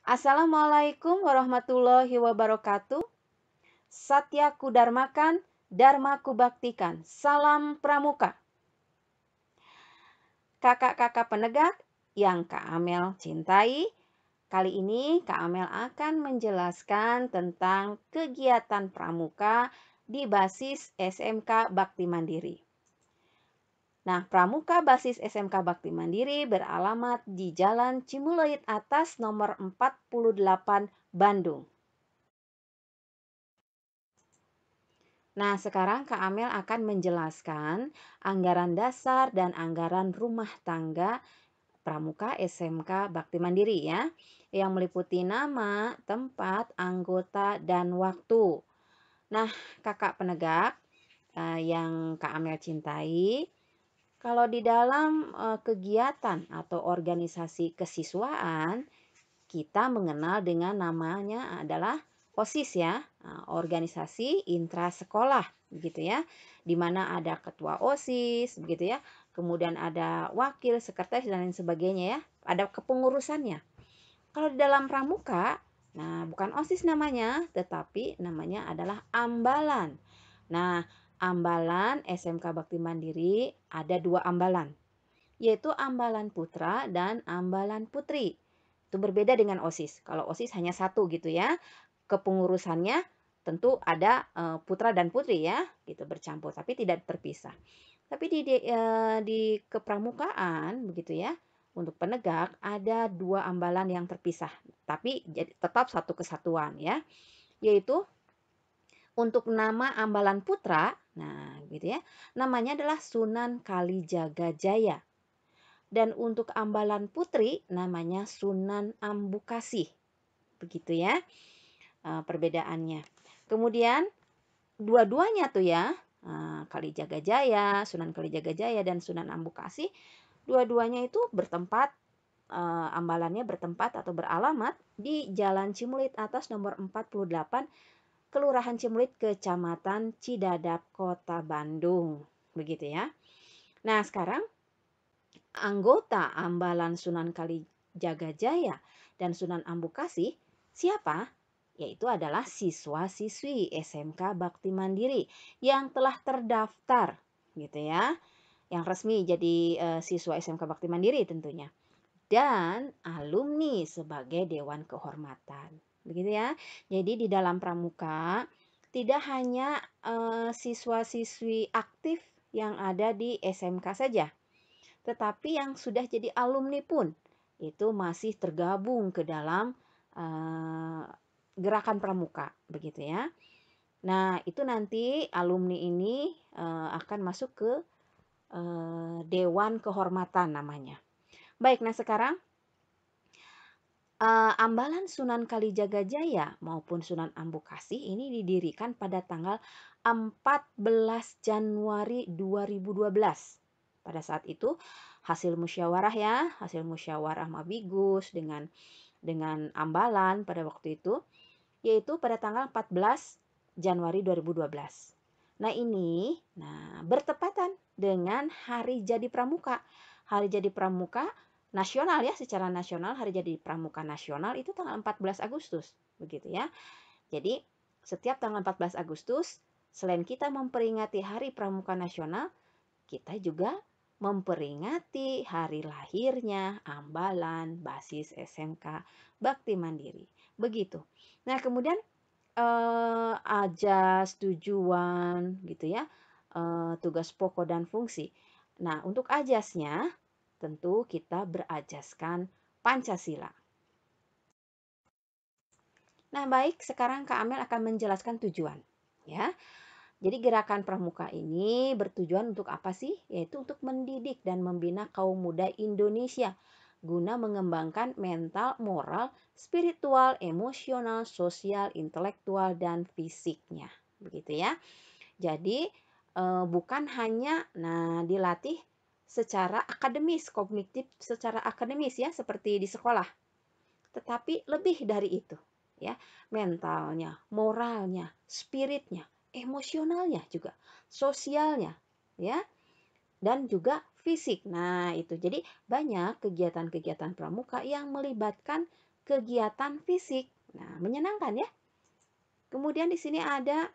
Assalamualaikum warahmatullahi wabarakatuh. Satya kudarmakan, dharma kubaktikan. Salam pramuka. Kakak-kakak penegak yang Kak Amel cintai, kali ini Kak Amel akan menjelaskan tentang kegiatan pramuka di basis SMK Bakti Mandiri. Nah, Pramuka basis SMK Bakti Mandiri beralamat di Jalan Cimuloid Atas nomor 48 Bandung. Nah, sekarang Kak Amel akan menjelaskan anggaran dasar dan anggaran rumah tangga Pramuka SMK Bakti Mandiri ya, yang meliputi nama, tempat, anggota, dan waktu. Nah, kakak penegak eh, yang Kak Amel cintai, kalau di dalam eh, kegiatan atau organisasi kesiswaan, kita mengenal dengan namanya adalah OSIS ya, eh, organisasi sekolah begitu ya. Di mana ada ketua OSIS begitu ya. Kemudian ada wakil, sekretaris dan lain sebagainya ya. Ada kepengurusannya. Kalau di dalam pramuka, nah bukan OSIS namanya, tetapi namanya adalah ambalan. Nah, Ambalan SMK Bakti Mandiri ada dua ambalan, yaitu ambalan putra dan ambalan putri. Itu berbeda dengan OSIS. Kalau OSIS hanya satu gitu ya. Kepengurusannya tentu ada eh, putra dan putri ya, gitu bercampur tapi tidak terpisah. Tapi di di, eh, di kepramukaan begitu ya, untuk penegak ada dua ambalan yang terpisah, tapi tetap satu kesatuan ya, yaitu untuk nama Ambalan Putra, nah gitu ya, namanya adalah Sunan Kalijaga Jaya. Dan untuk Ambalan Putri namanya Sunan Ambukasih. Begitu ya eh, perbedaannya. Kemudian dua-duanya tuh ya, eh, Kalijaga Jaya, Sunan Kalijaga Jaya dan Sunan Ambukasih, dua-duanya itu bertempat uh, ambalannya bertempat atau beralamat di Jalan Cimulit atas nomor 48 Kelurahan Cimulit, Kecamatan Cidadap, Kota Bandung. Begitu ya. Nah, sekarang anggota Ambalan Sunan Kalijaga Jaya dan Sunan Ambukasi siapa? Yaitu adalah siswa-siswi SMK Bakti Mandiri yang telah terdaftar gitu ya. Yang resmi jadi e, siswa SMK Bakti Mandiri tentunya. Dan alumni sebagai dewan kehormatan begitu ya. Jadi di dalam pramuka tidak hanya eh, siswa-siswi aktif yang ada di SMK saja, tetapi yang sudah jadi alumni pun itu masih tergabung ke dalam eh, gerakan pramuka, begitu ya. Nah, itu nanti alumni ini uh, akan masuk ke uh, dewan kehormatan namanya. Baik, nah sekarang Uh, ambalan Sunan Kalijaga Jaya maupun Sunan Ambukasi ini didirikan pada tanggal 14 Januari 2012. Pada saat itu hasil musyawarah ya, hasil musyawarah Mabigus dengan dengan ambalan pada waktu itu, yaitu pada tanggal 14 Januari 2012. Nah ini, nah bertepatan dengan hari jadi Pramuka. Hari jadi Pramuka nasional ya secara nasional hari jadi pramuka nasional itu tanggal 14 Agustus begitu ya. Jadi setiap tanggal 14 Agustus selain kita memperingati hari pramuka nasional, kita juga memperingati hari lahirnya Ambalan basis SMK Bakti Mandiri. Begitu. Nah, kemudian eh, ajas, tujuan gitu ya, eh, tugas pokok dan fungsi. Nah, untuk ajasnya tentu kita berajaskan Pancasila. Nah, baik, sekarang Kak Amel akan menjelaskan tujuan, ya. Jadi gerakan pramuka ini bertujuan untuk apa sih? Yaitu untuk mendidik dan membina kaum muda Indonesia guna mengembangkan mental, moral, spiritual, emosional, sosial, intelektual dan fisiknya. Begitu ya. Jadi eh, bukan hanya nah dilatih secara akademis, kognitif secara akademis ya, seperti di sekolah. Tetapi lebih dari itu, ya, mentalnya, moralnya, spiritnya, emosionalnya juga, sosialnya, ya. Dan juga fisik. Nah, itu. Jadi banyak kegiatan-kegiatan pramuka yang melibatkan kegiatan fisik. Nah, menyenangkan ya. Kemudian di sini ada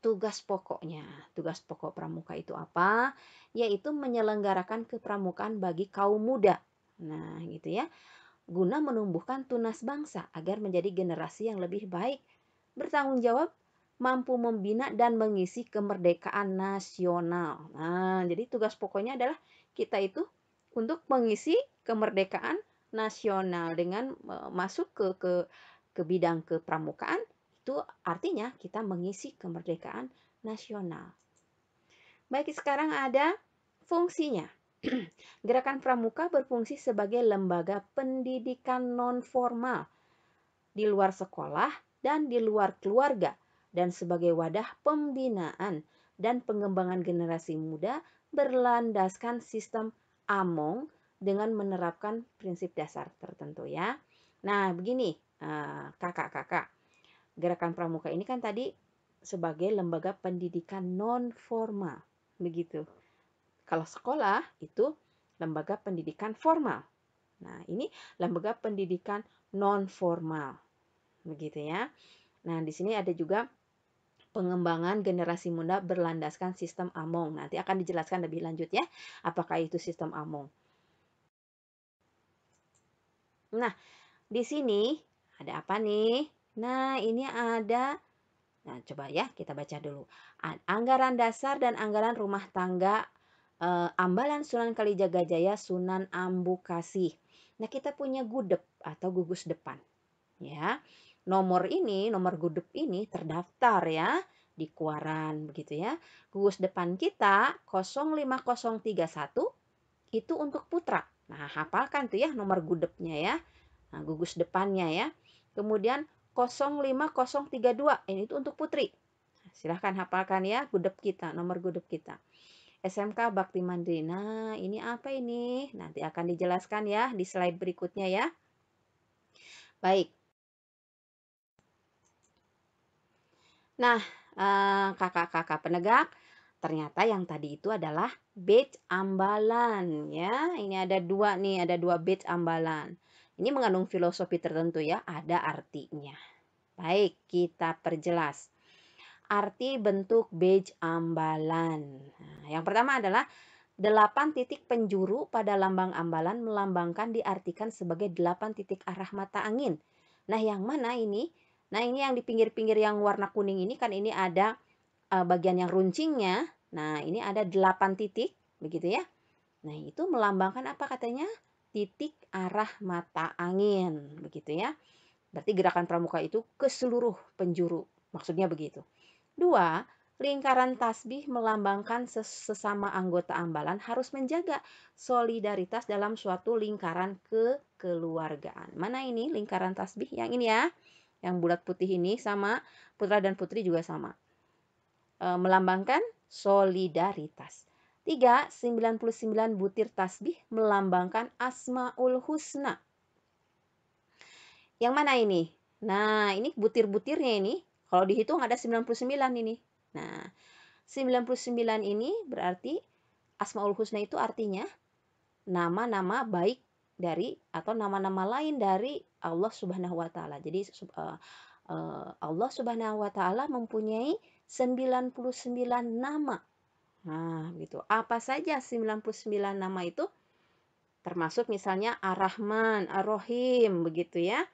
tugas pokoknya. Tugas pokok pramuka itu apa? Yaitu menyelenggarakan kepramukaan bagi kaum muda. Nah, gitu ya. Guna menumbuhkan tunas bangsa agar menjadi generasi yang lebih baik, bertanggung jawab, mampu membina dan mengisi kemerdekaan nasional. Nah, jadi tugas pokoknya adalah kita itu untuk mengisi kemerdekaan nasional dengan e, masuk ke ke ke bidang kepramukaan itu artinya kita mengisi kemerdekaan nasional. Baik, sekarang ada fungsinya. Gerakan Pramuka berfungsi sebagai lembaga pendidikan non formal di luar sekolah dan di luar keluarga dan sebagai wadah pembinaan dan pengembangan generasi muda berlandaskan sistem among dengan menerapkan prinsip dasar tertentu ya. Nah, begini eh, kakak-kakak. Gerakan Pramuka ini kan tadi sebagai lembaga pendidikan non formal, begitu. Kalau sekolah itu lembaga pendidikan formal. Nah, ini lembaga pendidikan non formal. Begitu ya. Nah, di sini ada juga pengembangan generasi muda berlandaskan sistem Among. Nanti akan dijelaskan lebih lanjut ya, apakah itu sistem Among. Nah, di sini ada apa nih? Nah, ini ada Nah, coba ya kita baca dulu. Anggaran dasar dan anggaran rumah tangga eh, Ambalan Sunan Kalijaga Jaya Sunan Ambu Kasih. Nah, kita punya gudep atau gugus depan. Ya. Nomor ini, nomor gudep ini terdaftar ya di Kuaran begitu ya. Gugus depan kita 05031 itu untuk putra. Nah, hafalkan tuh ya nomor gudepnya ya. Nah, gugus depannya ya. Kemudian 05032. Ini itu untuk putri. Silahkan hafalkan ya gudep kita, nomor gudep kita. SMK Bakti Mandiri. Nah, ini apa ini? Nanti akan dijelaskan ya di slide berikutnya ya. Baik. Nah, eh, kakak-kakak penegak, ternyata yang tadi itu adalah batch ambalan ya. Ini ada dua nih, ada dua batch ambalan. Ini mengandung filosofi tertentu ya, ada artinya. Baik, kita perjelas. Arti bentuk beige ambalan. Nah, yang pertama adalah delapan titik penjuru pada lambang ambalan melambangkan diartikan sebagai delapan titik arah mata angin. Nah, yang mana ini? Nah, ini yang di pinggir-pinggir yang warna kuning ini kan ini ada uh, bagian yang runcingnya. Nah, ini ada delapan titik, begitu ya. Nah, itu melambangkan apa katanya? titik arah mata angin, begitu ya. Berarti gerakan pramuka itu ke seluruh penjuru, maksudnya begitu. Dua, lingkaran tasbih melambangkan sesama anggota ambalan harus menjaga solidaritas dalam suatu lingkaran kekeluargaan. Mana ini lingkaran tasbih? Yang ini ya, yang bulat putih ini sama, putra dan putri juga sama. E, melambangkan solidaritas. 3. 99 butir tasbih melambangkan Asmaul Husna. Yang mana ini? Nah, ini butir-butirnya ini. Kalau dihitung ada 99 ini. Nah, 99 ini berarti Asmaul Husna itu artinya nama-nama baik dari atau nama-nama lain dari Allah Subhanahu wa taala. Jadi eh, eh, Allah Subhanahu wa taala mempunyai 99 nama Nah, gitu. Apa saja 99 nama itu? Termasuk misalnya Ar-Rahman, Ar-Rahim, begitu ya.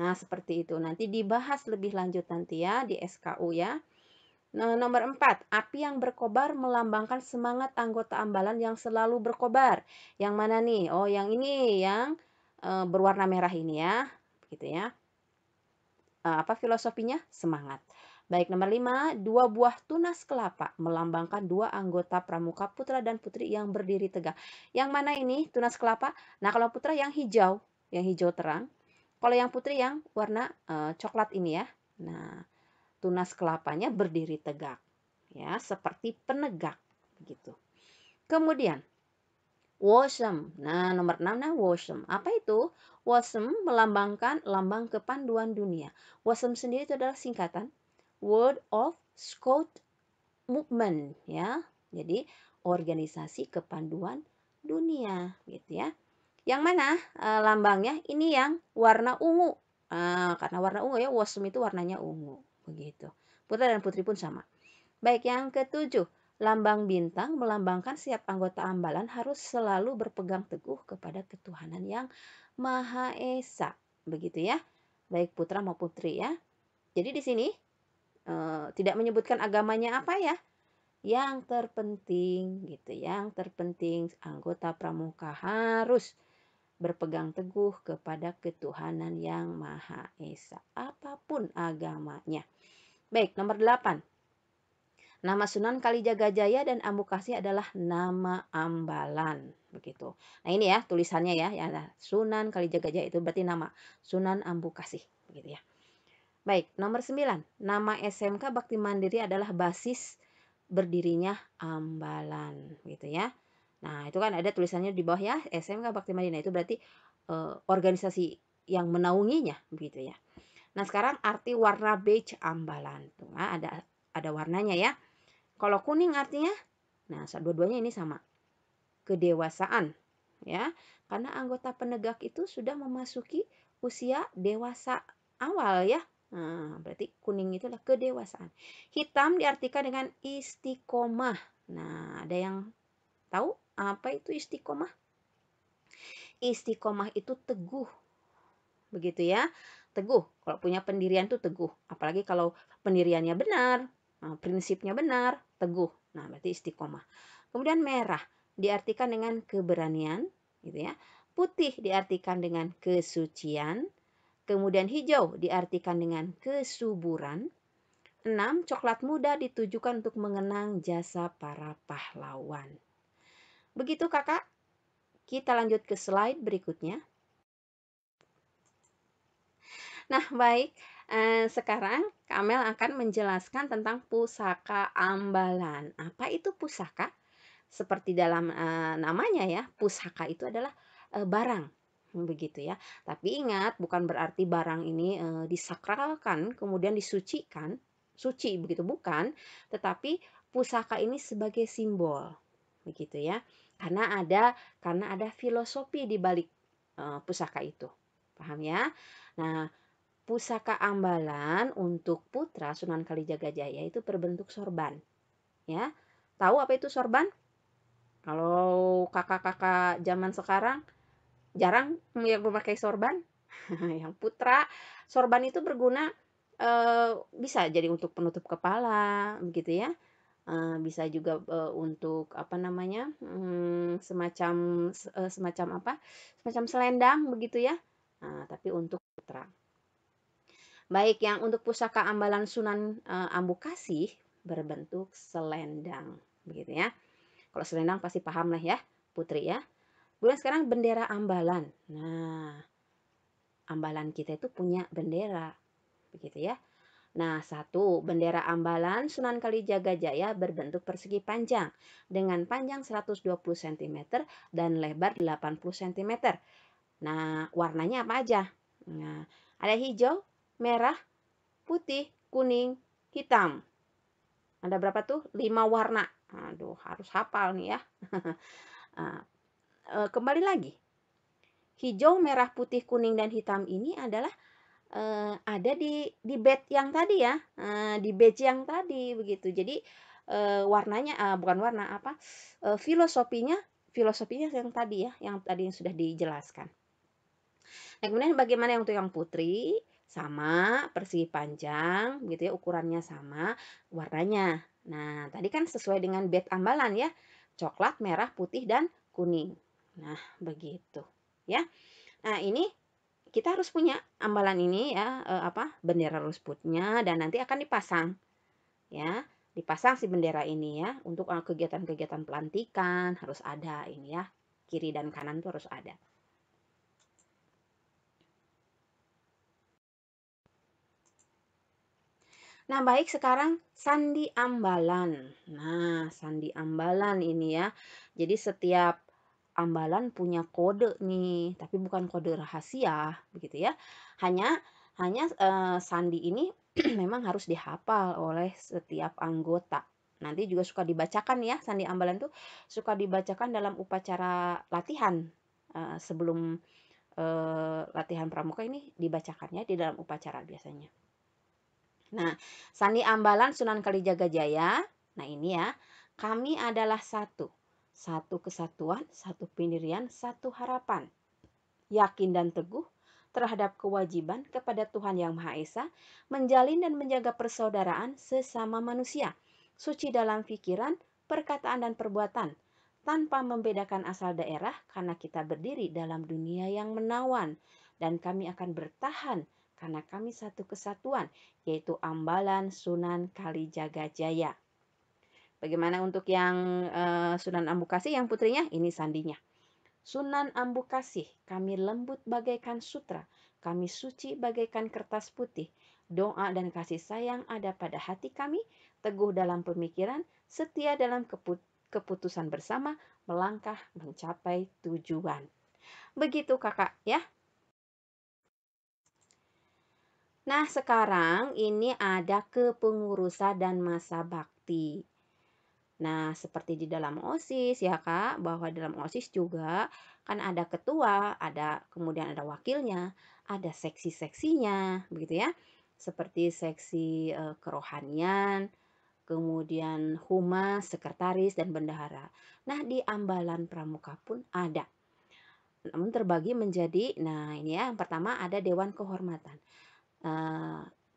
Nah, seperti itu. Nanti dibahas lebih lanjut nanti ya di SKU ya. Nah, nomor 4, api yang berkobar melambangkan semangat anggota ambalan yang selalu berkobar. Yang mana nih? Oh, yang ini yang e, berwarna merah ini ya. Begitu ya. E, apa filosofinya? Semangat. Baik, nomor lima dua buah tunas kelapa melambangkan dua anggota pramuka putra dan putri yang berdiri tegak. Yang mana ini tunas kelapa? Nah, kalau putra yang hijau, yang hijau terang. Kalau yang putri yang warna e, coklat ini ya. Nah, tunas kelapanya berdiri tegak ya, seperti penegak begitu. Kemudian wosem Nah, nomor enam nah wosem Apa itu? wosem melambangkan lambang kepanduan dunia. wosem sendiri itu adalah singkatan World of Scout Movement ya. Jadi organisasi kepanduan dunia gitu ya. Yang mana e, lambangnya? Ini yang warna ungu. E, karena warna ungu ya, WOSM itu warnanya ungu begitu. Putra dan putri pun sama. Baik, yang ketujuh, lambang bintang melambangkan setiap anggota ambalan harus selalu berpegang teguh kepada ketuhanan yang Maha Esa. Begitu ya. Baik putra maupun putri ya. Jadi di sini Eh, tidak menyebutkan agamanya apa ya. Yang terpenting gitu, yang terpenting anggota pramuka harus berpegang teguh kepada ketuhanan yang Maha Esa, apapun agamanya. Baik, nomor delapan Nama Sunan Kalijaga Jaya dan Ambukasi adalah nama ambalan, begitu. Nah, ini ya tulisannya ya, ya nah, Sunan Kalijaga Jaya itu berarti nama Sunan Ambukasi, begitu ya. Baik, nomor 9. Nama SMK Bakti Mandiri adalah basis berdirinya Ambalan gitu ya. Nah, itu kan ada tulisannya di bawah ya, SMK Bakti Mandiri. Nah, itu berarti e, organisasi yang menaunginya gitu ya. Nah, sekarang arti warna beige Ambalan. Tuh, nah, ada ada warnanya ya. Kalau kuning artinya nah, dua-duanya ini sama. Kedewasaan ya. Karena anggota penegak itu sudah memasuki usia dewasa awal ya Ah, berarti kuning itu adalah kedewasaan. Hitam diartikan dengan istiqomah. Nah, ada yang tahu apa itu istiqomah? Istiqomah itu teguh. Begitu ya. Teguh. Kalau punya pendirian itu teguh. Apalagi kalau pendiriannya benar, eh, prinsipnya benar, teguh. Nah, berarti istiqomah. Kemudian merah diartikan dengan keberanian, gitu ya. Putih diartikan dengan kesucian, Kemudian hijau diartikan dengan kesuburan. 6. Coklat muda ditujukan untuk mengenang jasa para pahlawan. Begitu kakak. Kita lanjut ke slide berikutnya. Nah, baik. Eh, sekarang Kamel akan menjelaskan tentang pusaka ambalan. Apa itu pusaka? Seperti dalam eh, namanya ya, pusaka itu adalah eh, barang Hmm, begitu ya. Tapi ingat bukan berarti barang ini e, disakralkan kemudian disucikan, suci begitu bukan, tetapi pusaka ini sebagai simbol begitu ya. Karena ada karena ada filosofi di balik e, pusaka itu. Paham ya? Nah, pusaka ambalan untuk putra Sunan Kalijaga Jaya itu berbentuk sorban. Ya. Tahu apa itu sorban? Kalau kakak-kakak zaman sekarang jarang yang memakai sorban. yang putra, sorban itu berguna e, bisa jadi untuk penutup kepala, begitu ya. E, bisa juga e, untuk apa namanya hmm, semacam e, semacam apa semacam selendang begitu ya e, tapi untuk putra baik yang untuk pusaka ambalan sunan e, ambukasi berbentuk selendang begitu ya kalau selendang pasti paham lah ya putri ya Kemudian sekarang bendera ambalan. Nah, ambalan kita itu punya bendera. Begitu ya. Nah, satu, bendera ambalan Sunan Kalijaga Jaya berbentuk persegi panjang dengan panjang 120 cm dan lebar 80 cm. Nah, warnanya apa aja? Nah, ada hijau, merah, putih, kuning, hitam. Ada berapa tuh? 5 warna. Aduh, harus hafal nih ya. Ah, uh, kembali lagi hijau merah putih kuning dan hitam ini adalah uh, ada di di bed yang tadi ya uh, di bed yang tadi begitu jadi uh, warnanya uh, bukan warna apa uh, filosofinya filosofinya yang tadi ya yang tadi yang sudah dijelaskan nah kemudian bagaimana yang untuk yang putri sama persegi panjang gitu ya ukurannya sama warnanya nah tadi kan sesuai dengan bed ambalan ya coklat merah putih dan kuning Nah, begitu ya. Nah, ini kita harus punya ambalan ini ya, eh, apa? bendera rusputnya dan nanti akan dipasang. Ya, dipasang si bendera ini ya untuk eh, kegiatan-kegiatan pelantikan harus ada ini ya. Kiri dan kanan itu harus ada. Nah, baik sekarang sandi ambalan. Nah, sandi ambalan ini ya. Jadi setiap ambalan punya kode nih, tapi bukan kode rahasia, begitu ya. Hanya hanya e, sandi ini memang harus dihafal oleh setiap anggota. Nanti juga suka dibacakan ya, sandi ambalan tuh suka dibacakan dalam upacara latihan e, sebelum e, latihan pramuka ini dibacakannya di dalam upacara biasanya. Nah, sandi ambalan Sunan Kalijaga Jaya, nah ini ya, kami adalah satu satu kesatuan, satu pendirian, satu harapan. Yakin dan teguh terhadap kewajiban kepada Tuhan Yang Maha Esa, menjalin dan menjaga persaudaraan sesama manusia, suci dalam pikiran, perkataan, dan perbuatan, tanpa membedakan asal daerah karena kita berdiri dalam dunia yang menawan, dan kami akan bertahan karena kami satu kesatuan, yaitu Ambalan Sunan Kalijaga Jaya. Bagaimana untuk yang uh, Sunan Ambukasi yang putrinya? Ini sandinya. Sunan Ambukasih, kami lembut bagaikan sutra, kami suci bagaikan kertas putih. Doa dan kasih sayang ada pada hati kami, teguh dalam pemikiran, setia dalam keput keputusan bersama, melangkah mencapai tujuan. Begitu kakak ya. Nah sekarang ini ada kepengurusan dan masa bakti. Nah, seperti di dalam OSIS ya Kak, bahwa dalam OSIS juga kan ada ketua, ada kemudian ada wakilnya, ada seksi-seksinya begitu ya. Seperti seksi e, kerohanian, kemudian humas, sekretaris dan bendahara. Nah, di ambalan pramuka pun ada. Namun terbagi menjadi nah ini ya, yang pertama ada dewan kehormatan. E,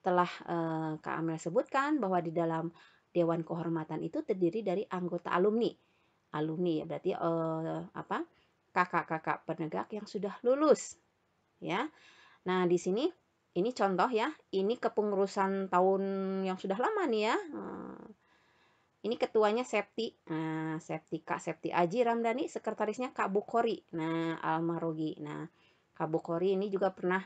telah e, Kak Amel sebutkan bahwa di dalam dewan kehormatan itu terdiri dari anggota alumni. Alumni ya berarti eh, apa? kakak-kakak penegak yang sudah lulus. Ya. Nah, di sini ini contoh ya. Ini kepengurusan tahun yang sudah lama nih ya. Eh, ini ketuanya Septi. Nah, Septi Kak Septi Aji Ramdhani, sekretarisnya Kak Bukhori. Nah, Almarogi. Nah, Kak Bukhori ini juga pernah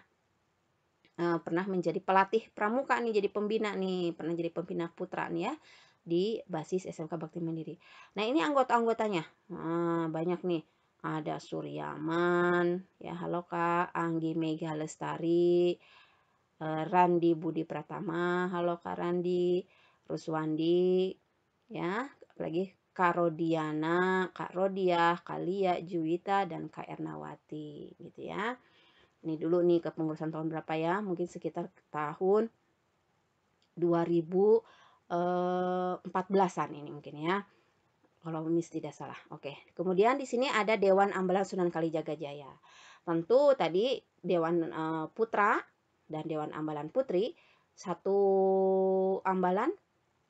Eh, pernah menjadi pelatih pramuka nih jadi pembina nih pernah jadi pembina putra nih ya di basis SMK Bakti Mandiri. Nah ini anggota-anggotanya hmm, banyak nih ada Suryaman ya halo kak Anggi Mega Lestari eh, Randi Budi Pratama halo kak Randi Ruswandi ya lagi Kak Rodiana, Kak Rodiah, Kalia, Juwita, dan Kak Ernawati gitu ya ini dulu nih ke pengurusan tahun berapa ya mungkin sekitar tahun 2014-an eh, ini mungkin ya kalau Miss tidak salah. Oke, kemudian di sini ada Dewan Ambalan Sunan Kalijaga Jaya. Tentu tadi Dewan eh, Putra dan Dewan Ambalan Putri satu ambalan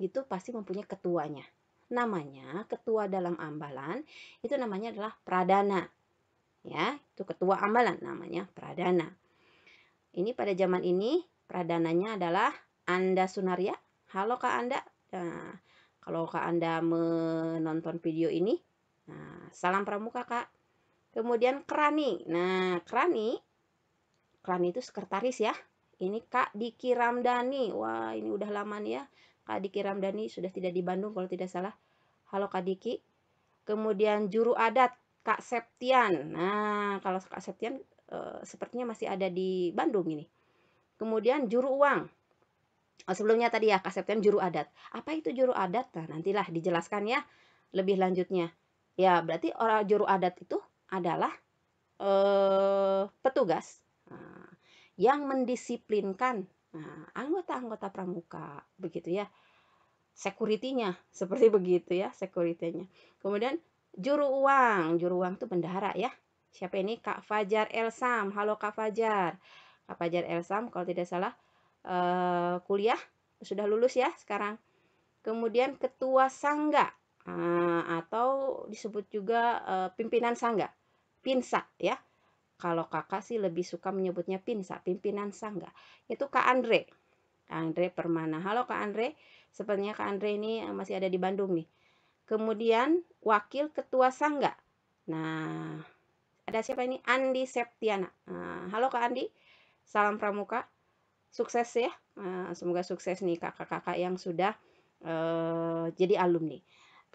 itu pasti mempunyai ketuanya. Namanya ketua dalam ambalan itu namanya adalah pradana ya itu ketua amalan namanya pradana ini pada zaman ini pradananya adalah anda sunarya halo kak anda nah, kalau kak anda menonton video ini nah, salam pramuka kak kemudian kerani nah kerani kerani itu sekretaris ya ini kak Diki Ramdhani wah ini udah lama nih ya kak Diki Ramdhani sudah tidak di Bandung kalau tidak salah halo kak Diki kemudian juru adat Kak Septian. Nah, kalau Kak Septian e, sepertinya masih ada di Bandung ini. Kemudian juru uang. Oh, sebelumnya tadi ya Kak Septian juru adat. Apa itu juru adat? Nah, nantilah dijelaskan ya lebih lanjutnya. Ya, berarti orang juru adat itu adalah e, petugas nah, yang mendisiplinkan nah, anggota-anggota pramuka begitu ya security-nya seperti begitu ya security-nya kemudian Juru uang, juru uang tuh bendahara ya. Siapa ini? Kak Fajar Elsam. Halo Kak Fajar. Kak Fajar Elsam kalau tidak salah uh, kuliah sudah lulus ya sekarang. Kemudian ketua sangga uh, atau disebut juga uh, pimpinan sangga, pinsa ya. Kalau kakak sih lebih suka menyebutnya pinsa, pimpinan sangga. Itu Kak Andre. Andre Permana. Halo Kak Andre. Sepertinya Kak Andre ini eh, masih ada di Bandung nih. Kemudian wakil ketua Sangga. Nah, ada siapa ini? Andi Septiana. Nah, halo Kak Andi, salam pramuka. Sukses ya. Nah, semoga sukses nih kakak-kakak yang sudah uh, jadi alumni.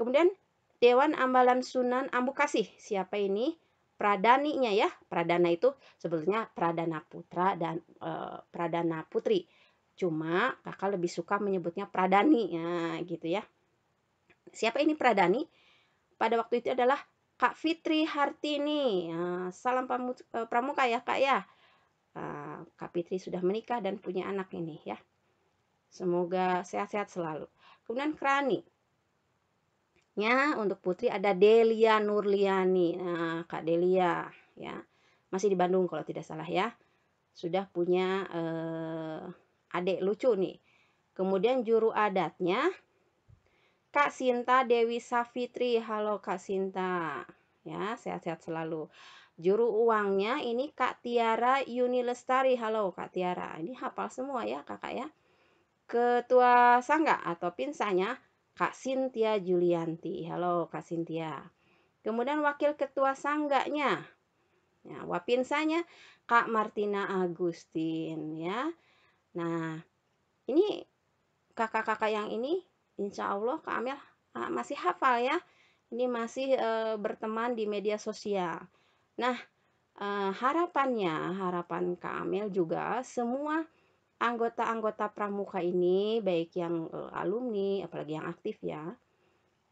Kemudian Dewan Ambalan Sunan Ambukasi, Siapa ini? Pradaninya ya. Pradana itu sebetulnya Pradana Putra dan uh, Pradana Putri. Cuma kakak lebih suka menyebutnya Pradani ya, gitu ya. Siapa ini Pradani? Pada waktu itu adalah Kak Fitri Hartini. Ah, salam eh, pramuka ya Kak ya. Ah, Kak Fitri sudah menikah dan punya anak ini ya. Semoga sehat-sehat selalu. Kemudian Krani. Ya, untuk putri ada Delia Nurliani. Nah, Kak Delia ya. Masih di Bandung kalau tidak salah ya. Sudah punya eh, adik lucu nih. Kemudian juru adatnya Kak Sinta Dewi Safitri. Halo Kak Sinta. Ya, sehat-sehat selalu. Juru uangnya ini Kak Tiara Yuni Lestari. Halo Kak Tiara. Ini hafal semua ya kakak ya. Ketua Sangga atau pinsanya Kak Sintia Julianti. Halo Kak Sintia. Kemudian Wakil Ketua Sangganya. Ya, wapinsanya Kak Martina Agustin ya. Nah, ini kakak-kakak yang ini insya Allah Kak Amel ah, masih hafal ya. Ini masih e, berteman di media sosial. Nah, e, harapannya, harapan Kak Amel juga semua anggota-anggota pramuka ini, baik yang e, alumni, apalagi yang aktif ya.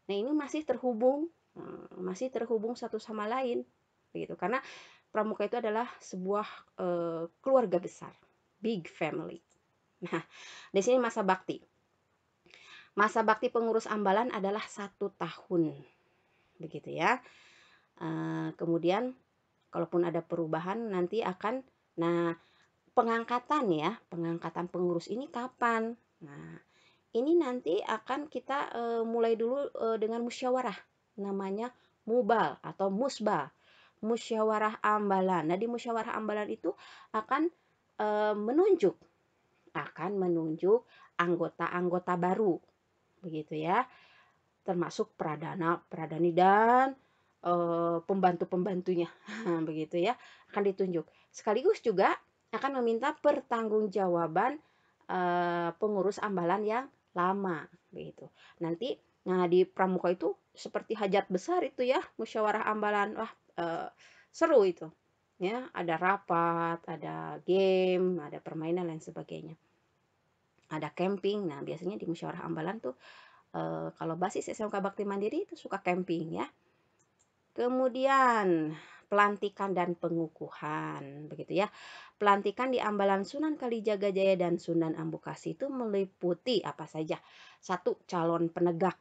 Nah, ini masih terhubung, masih terhubung satu sama lain. Begitu, karena pramuka itu adalah sebuah e, keluarga besar, big family. Nah, di sini masa bakti Masa bakti pengurus ambalan adalah satu tahun, begitu ya. e, kemudian, kalaupun ada perubahan nanti akan, nah pengangkatan ya, pengangkatan pengurus ini kapan? Nah, ini nanti akan kita e, mulai dulu e, dengan musyawarah, namanya mubal atau musba, musyawarah ambalan. Nah, di musyawarah ambalan itu akan e, menunjuk, akan menunjuk anggota-anggota baru begitu ya termasuk pradana pradani dan eh, pembantu pembantunya begitu ya akan ditunjuk sekaligus juga akan meminta pertanggungjawaban eh, pengurus ambalan yang lama begitu nanti nah di pramuka itu seperti hajat besar itu ya musyawarah ambalan wah eh, seru itu ya ada rapat ada game ada permainan lain sebagainya ada camping. Nah, biasanya di musyawarah ambalan tuh e, kalau basis SMK Bakti Mandiri itu suka camping ya. Kemudian pelantikan dan pengukuhan begitu ya. Pelantikan di Ambalan Sunan Kalijaga Jaya dan Sunan Ambukasi itu meliputi apa saja? Satu calon penegak.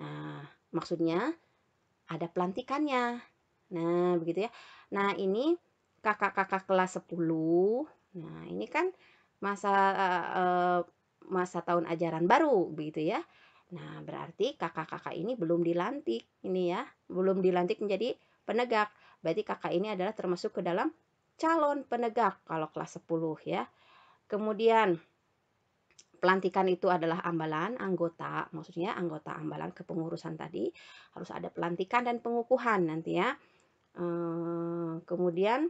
Nah, maksudnya ada pelantikannya. Nah, begitu ya. Nah, ini kakak-kakak kelas 10. Nah, ini kan masa uh, masa tahun ajaran baru begitu ya. Nah, berarti kakak-kakak ini belum dilantik ini ya, belum dilantik menjadi penegak. Berarti kakak ini adalah termasuk ke dalam calon penegak kalau kelas 10 ya. Kemudian pelantikan itu adalah ambalan anggota, maksudnya anggota ambalan kepengurusan tadi harus ada pelantikan dan pengukuhan nanti ya. Ehm, kemudian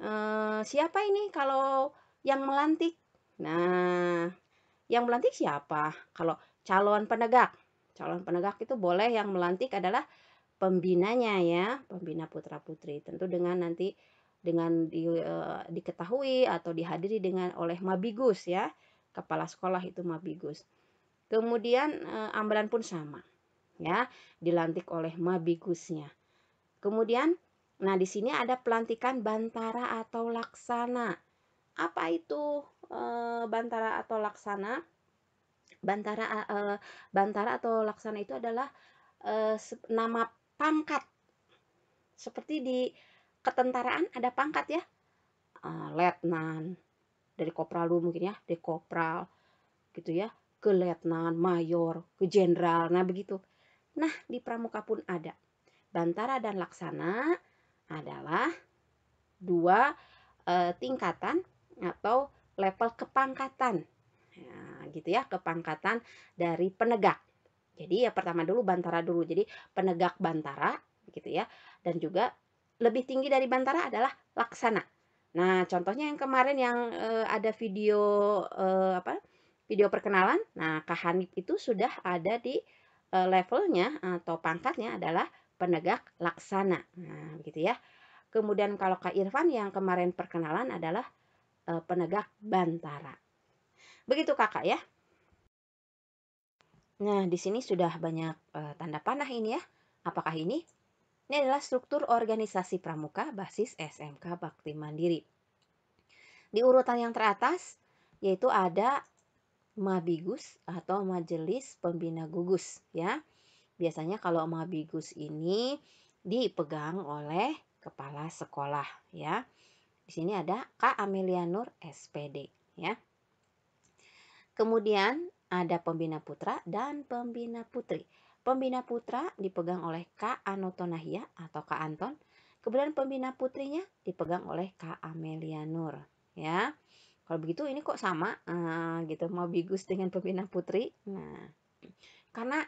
ehm, siapa ini kalau yang melantik. Nah, yang melantik siapa? Kalau calon penegak. Calon penegak itu boleh yang melantik adalah pembinanya ya, pembina putra-putri. Tentu dengan nanti dengan di, uh, diketahui atau dihadiri dengan oleh mabigus ya. Kepala sekolah itu mabigus. Kemudian uh, ambalan pun sama ya, dilantik oleh mabigusnya. Kemudian nah di sini ada pelantikan bantara atau laksana apa itu e, bantara atau laksana bantara e, bantara atau laksana itu adalah e, nama pangkat seperti di ketentaraan ada pangkat ya e, letnan dari kopral dulu mungkin ya dari kopral gitu ya ke letnan mayor ke jenderal nah begitu nah di pramuka pun ada bantara dan laksana adalah dua e, tingkatan atau level kepangkatan ya, gitu ya kepangkatan dari penegak jadi ya pertama dulu bantara dulu jadi penegak bantara gitu ya dan juga lebih tinggi dari bantara adalah laksana nah contohnya yang kemarin yang e, ada video e, apa video perkenalan nah kahanip itu sudah ada di e, levelnya atau pangkatnya adalah penegak laksana nah gitu ya kemudian kalau kak Irfan yang kemarin perkenalan adalah Eh, penegak Bantara. Begitu kakak ya. Nah, di sini sudah banyak e, tanda panah ini ya. Apakah ini? Ini adalah struktur organisasi pramuka basis SMK Bakti Mandiri. Di urutan yang teratas, yaitu ada Mabigus atau Majelis Pembina Gugus ya. Biasanya kalau Mabigus ini dipegang oleh kepala sekolah ya. Di sini ada Kak Amelia Nur SPD ya. Kemudian ada pembina putra dan pembina putri. Pembina putra dipegang oleh Kak Anotonahia atau Kak Anton. Kemudian pembina putrinya dipegang oleh Kak Amelia Nur ya. Kalau begitu ini kok sama uh, gitu mau bigus dengan pembina putri. Nah, karena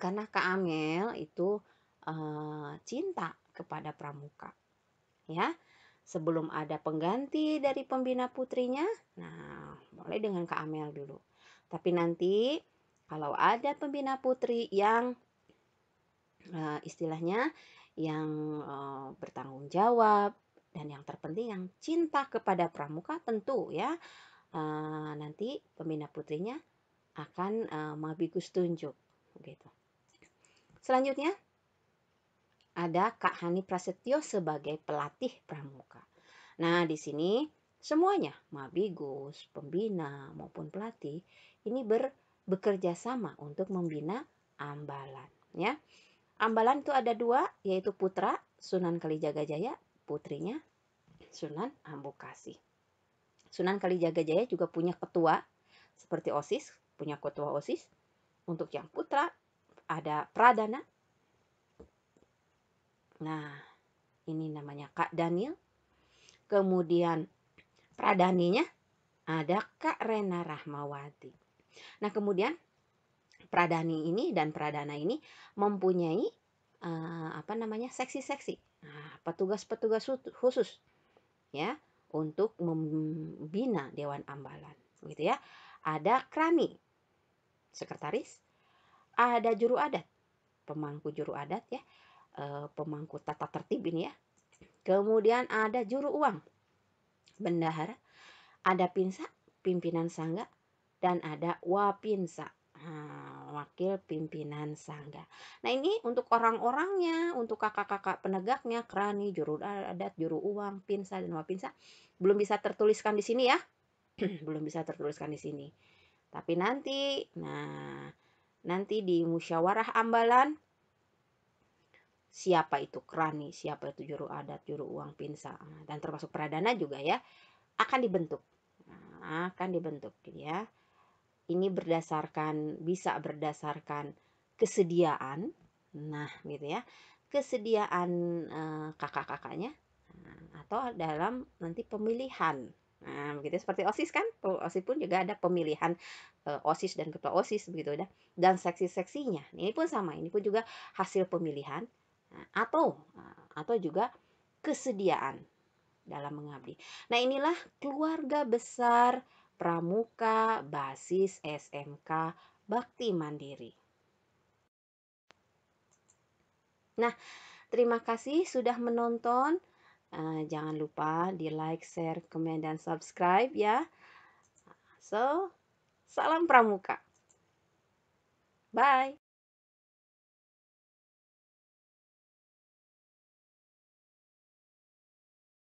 karena Kak Amel itu uh, cinta kepada pramuka. Ya, sebelum ada pengganti dari pembina putrinya. Nah, boleh dengan Kak Amel dulu. Tapi nanti kalau ada pembina putri yang uh, istilahnya yang uh, bertanggung jawab dan yang terpenting yang cinta kepada pramuka tentu ya uh, nanti pembina putrinya akan uh, mabigus tunjuk gitu. Selanjutnya ada Kak Hani Prasetyo sebagai pelatih pramuka. Nah, di sini semuanya, mabigus, pembina maupun pelatih ini ber, bekerja sama untuk membina ambalan, ya. Ambalan itu ada dua, yaitu putra Sunan Kalijaga Jaya, putrinya Sunan Ambukasi. Sunan Kalijaga Jaya juga punya ketua seperti OSIS, punya ketua OSIS. Untuk yang putra ada Pradana, Nah, ini namanya Kak Daniel. Kemudian pradaninya ada Kak Rena Rahmawati. Nah, kemudian pradani ini dan pradana ini mempunyai uh, apa namanya? seksi-seksi. Nah, petugas-petugas khusus ya untuk membina dewan ambalan gitu ya. Ada krani sekretaris, ada juru adat, pemangku juru adat ya. Eh, pemangku tata tertib ini ya. Kemudian ada juru uang, bendahara, ada pinsa, pimpinan sangga, dan ada wapinsa. Nah, wakil pimpinan sangga. Nah ini untuk orang-orangnya, untuk kakak-kakak penegaknya, kerani, juru adat, juru uang, pinsa dan wapinsa belum bisa tertuliskan di sini ya, belum bisa tertuliskan di sini. Tapi nanti, nah nanti di musyawarah ambalan siapa itu kerani, siapa itu juru adat, juru uang pinsa, nah, dan termasuk peradana juga ya, akan dibentuk. Nah, akan dibentuk ya. Ini berdasarkan bisa berdasarkan kesediaan. Nah, gitu ya. Kesediaan eh, kakak-kakaknya nah, atau dalam nanti pemilihan. Nah, begitu seperti OSIS kan? OSIS pun juga ada pemilihan eh, OSIS dan ketua OSIS begitu ya. Dan seksi-seksinya. Ini pun sama, ini pun juga hasil pemilihan atau eh, atau juga kesediaan dalam mengabdi. Nah, inilah keluarga besar Pramuka Basis SMK Bakti Mandiri. Nah, terima kasih sudah menonton. Eh, jangan lupa di like, share, komen, dan subscribe ya. So, salam pramuka. Bye.